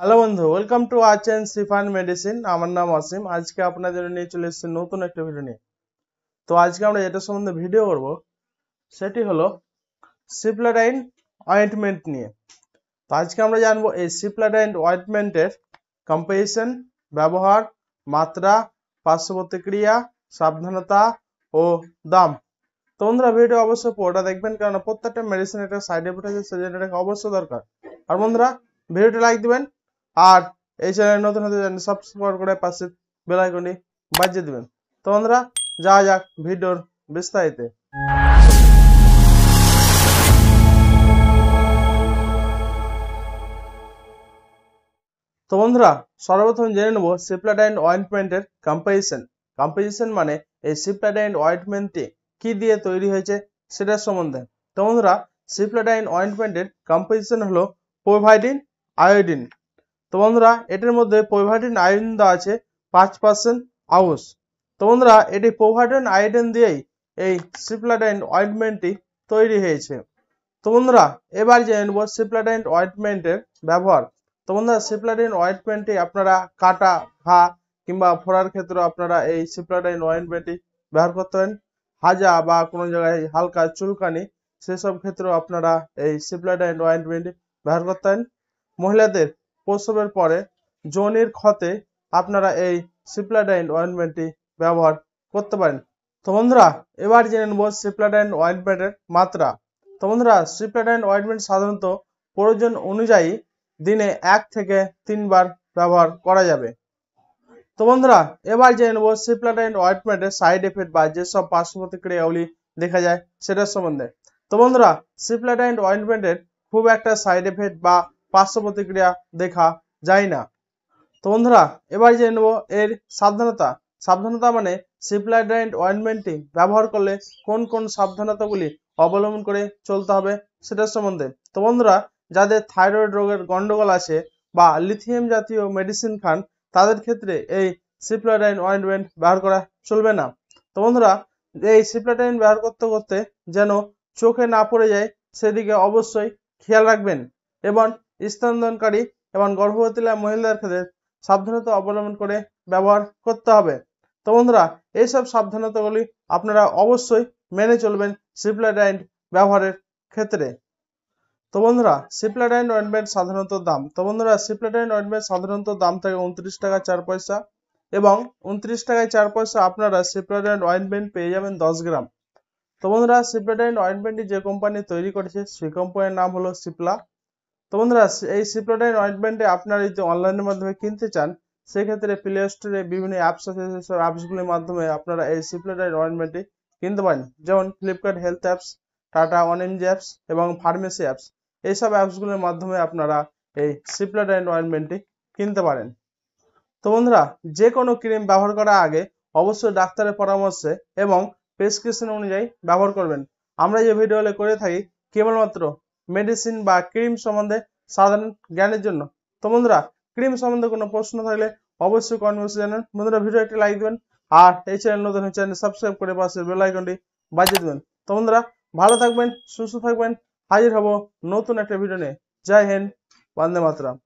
hello বন্ধু welcome to arch and সিফান medicine আমার নাম আসিম আজকে আপনাদের নিয়ে চলে এসেছি নতুন একটা ভিডিও নিয়ে তো আজকে আমরা যেটা সম্বন্ধে ভিডিও করব সেটি হলো সিপ্লাডাইন অয়েন্টমেন্ট নিয়ে তো আজকে আমরা জানবো এই সিপ্লাডাইন অয়েন্টমেন্টের কম্পোজিশন ব্যবহার মাত্রা পার্শ্ব প্রতিক্রিয়া সাবধানতা ও দাম তো বন্ধুরা ভিডিও অবশ্যই পুরোটা দেখবেন কারণ প্রত্যেকটা মেডিসিন একটা সাইড এফেক্ট আছে সেজন্য অবশ্যই দরকার আর বন্ধুরা ভিডিওটা লাইক দেবেন আর এই চ্যানেলে নতুন হতে জানেন সাবস্ক্রাইব করে পাশে আইকনটি বাজিয়ে দিবেন তো বন্ধুরা যা যাক ভিডিওর বিস্তারিত তো বন্ধুরা সর্বপ্রথম জেনে নেব সিপ্লাডাইন অয়েন্টমেন্টের কম্পোজিশন কম্পোজিশন মানে এই সিপ্লাডাইন অয়েন্টমেন্টটি কি দিয়ে তৈরি হয়েছে সেটার সম্বন্ধে তো বন্ধুরা সিপ্লাড অয়েন্টমেন্টের কম্পোজিশন হলো প্রোভাইডিন আয়োডিন তো বন্ধুরা এটির মধ্যে পোভার্টিন আয়োডিন দেওয়া আছে পাঁচ পার্সেন্ট আউস তো বন্ধুরা এটি প্রোভাইডিন আয়োডিন দিয়েই এই সিপ্লাডাইন অয়েন্টমেন্টটি তৈরি হয়েছে তো বন্ধুরা এবার জেনে নেব সিপ্লাডাইন অয়েন্টমেন্টের ব্যবহার তো বন্ধুরা সিপ্লাডাইন অয়েন্টমেন্টটি আপনারা কাটা ঘা কিংবা ফোড়ার ক্ষেত্রে আপনারা এই সিপ্লাডাইন অয়েন্টমেন্টটি ব্যবহার করতে পারেন হাজা বা কোনো জায়গায় হালকা চুলকানি সেসব ক্ষেত্রেও আপনারা এই সিপ্লাডাইন অয়েন্টমেন্টটি ব্যবহার করতে পারেন মহিলাদের প্রসবের পরে যোনির ক্ষতে আপনারা এই সিপ্লাডাইন অয়েন্টমেন্টটি ব্যবহার করতে পারেন তো বন্ধুরা এবার জেনে নেব সিপ্লাডাইন অয়েন্টমেন্টের মাত্রা তো বন্ধুরা সিপ্লাডাইন অয়েন্টমেন্ট সাধারণত প্রয়োজন অনুযায়ী দিনে এক থেকে তিনবার ব্যবহার করা যাবে তো বন্ধুরা এবার জেনে নেব সিপ্লাডাইন অয়েন্টমেন্টের সাইড এফেক্ট বা যেসব পার্শ্ব প্রতিক্রিয়াগুলি দেখা যায় সেটার সম্বন্ধে তো বন্ধুরা সিপ্লাডাইন অয়েন্টমেন্টের খুব একটা সাইড এফেক্ট বা পার্শ্ব প্রতিক্রিয়া দেখা যায় না তো বন্ধুরা এবার জেনে নেব এর সাবধানতা সাবধানতা মানে সিপ্লাইডাইন্ট অয়েনমেন্টটি ব্যবহার করলে কোন কোন সাবধানতাগুলি অবলম্বন করে চলতে হবে সেটার সম্বন্ধে তো বন্ধুরা যাদের থাইরয়েড রোগের গন্ডগোল আছে বা লিথিয়াম জাতীয় মেডিসিন খান তাদের ক্ষেত্রে এই সিপ্লাডাইন অয়েন্টমেন্ট ব্যবহার করা চলবে না তো বন্ধুরা এই সিপ্লাডাইন ব্যবহার করতে করতে যেন চোখে না পড়ে যায় সেদিকে অবশ্যই খেয়াল রাখবেন এবং স্তন্দনকারী এবং গর্ভবতী মহিলাদের ক্ষেত্রে সাবধানতা অবলম্বন করে ব্যবহার করতে হবে তো বন্ধুরা এইসব সাবধানতাগুলি আপনারা অবশ্যই মেনে চলবেন সিপ্লাডাইন ব্যবহারের ক্ষেত্রে তো বন্ধুরা সিপ্লাডাইন অয়েন্টমেন্ট সাধারণত দাম তো বন্ধুরা সিপ্লাডাইন অয়েন্টমেন্ট সাধারণত দাম থাকে উনত্রিশ টাকা চার পয়সা এবং উনত্রিশ টাকায় চার পয়সা আপনারা সিপ্লাডাইন অয়েন্টমেন্ট পেয়ে যাবেন দশ গ্রাম তো বন্ধুরা সিপ্লাডাইন অয়েন্টমেন্টটি যে কোম্পানি তৈরি করেছে সেই কোম্পানির নাম হলো সিপ্লা তো বন্ধুরা এই সিপ্লোডাইন অয়েন্টমেন্টে আপনারা যদি অনলাইনের মাধ্যমে কিনতে চান সেক্ষেত্রে প্লে স্টোরে বিভিন্ন অ্যাপস আছে সেসব অ্যাপসগুলির মাধ্যমে আপনারা এই সিপ্লোডাইন অয়েন্টমেন্টটি কিনতে পারেন যেমন Flipkart health apps Tata one mg apps এবং ফার্মেসি অ্যাপস এইসব অ্যাপসগুলির মাধ্যমে আপনারা এই সিপ্লোডাইন অয়েন্টমেন্টটি কিনতে পারেন তো বন্ধুরা যে কোনো ক্রিম ব্যবহার করার আগে অবশ্যই ডাক্তারের পরামর্শে এবং প্রেসক্রিপশন অনুযায়ী ব্যবহার করবেন আমরা যে ভিডিওলে করে থাকি কেবলমাত্র মেডিসিন বা ক্রিম সম্বন্ধে সাধারণ জ্ঞানের জন্য তো বন্ধুরা ক্রিম সম্বন্ধে কোনো প্রশ্ন থাকলে অবশ্যই কমেন্টে জানান বন্ধুরা ভিডিও একটি লাইক দেবেন আর এই চ্যানেল নতুন চ্যানেল সাবস্ক্রাইব করে পাশে বেল আইকনটি বাজিয়ে দেবেন তো বন্ধুরা ভালো থাকবেন সুস্থ থাকবেন হাজির হব নতুন একটা ভিডিও নিয়ে জয় হিন্দ বন্দে মাতরাম